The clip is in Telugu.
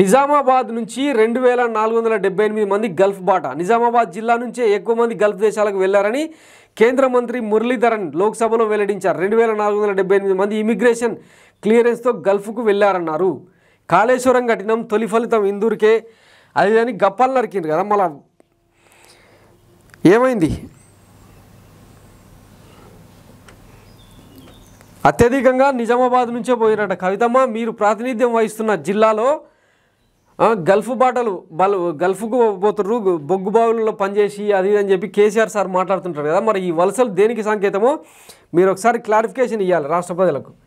నిజామాబాద్ నుంచి రెండు వేల నాలుగు వందల డెబ్బై ఎనిమిది మంది గల్ఫ్ బాట నిజామాబాద్ జిల్లా నుంచే ఎక్కువ మంది గల్ఫ్ దేశాలకు వెళ్లారని కేంద్ర మంత్రి మురళీధరన్ లోక్సభలో వెల్లడించారు రెండు వేల నాలుగు వందల డెబ్బై ఎనిమిది మంది ఇమిగ్రేషన్ క్లియరెన్స్తో గల్ఫ్కు వెళ్లారన్నారు కాళేశ్వరం కఠినం తొలి ఫలితం ఇందూరికే అది అని గప్పాలు నరికింది కదా మళ్ళా ఏమైంది అత్యధికంగా నిజామాబాద్ నుంచే పోయినట్ట కవితమ్మ మీరు ప్రాతినిధ్యం వహిస్తున్న జిల్లాలో గల్ఫ్ బాటలు బలు గల్ఫ్కు పోతుర్రు బొగ్గు బావులలో పనిచేసి అది అని చెప్పి కేసీఆర్ సార్ మాట్లాడుతుంటారు కదా మరి ఈ వలసలు దేనికి సంకేతమో మీరు ఒకసారి క్లారిఫికేషన్ ఇవ్వాలి రాష్ట్ర ప్రజలకు